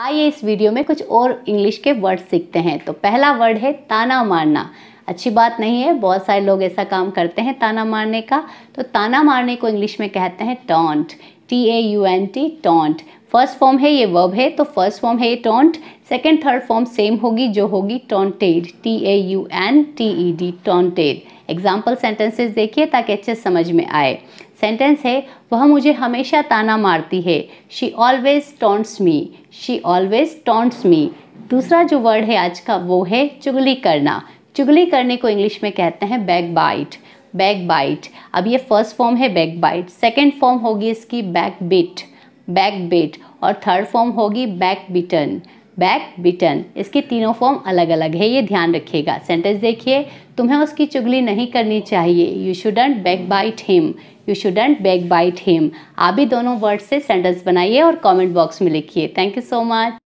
आइए इस वीडियो में कुछ और इंग्लिश के वर्ड सीखते हैं तो पहला वर्ड है ताना मारना अच्छी बात नहीं है बहुत सारे लोग ऐसा काम करते हैं ताना मारने का तो ताना मारने को इंग्लिश में कहते हैं taunt T A U N T taunt first form है ये वर्ब है तो फर्स्ट फॉर्म है ये taunt second third form same होगी जो होगी taunted T A U N T E D taunted example sentences देखिए ताकि अच्छे समझ में आए सेंटेंस है वह मुझे हमेशा ताना मारती है she always taunts me she always taunts me दूसरा जो वर्ड है आज का वो है चुगली करना चुगली करने को इंग्लिश में कहते हैं बैक बाइट बैक बाइट अब ये फर्स्ट फॉर्म है बैक बाइट सेकेंड फॉर्म होगी इसकी बैक बिट बैक बिट और थर्ड फॉर्म होगी बैक बिटन बैक बिटन इसके तीनों फॉर्म अलग अलग है ये ध्यान रखिएगा सेंटेंस देखिए तुम्हें उसकी चुगली नहीं करनी चाहिए you shouldn't back bite him you shouldn't back bite him आप भी दोनों वर्ड से सेंटेंस बनाइए और कमेंट बॉक्स में लिखिए थैंक यू सो मच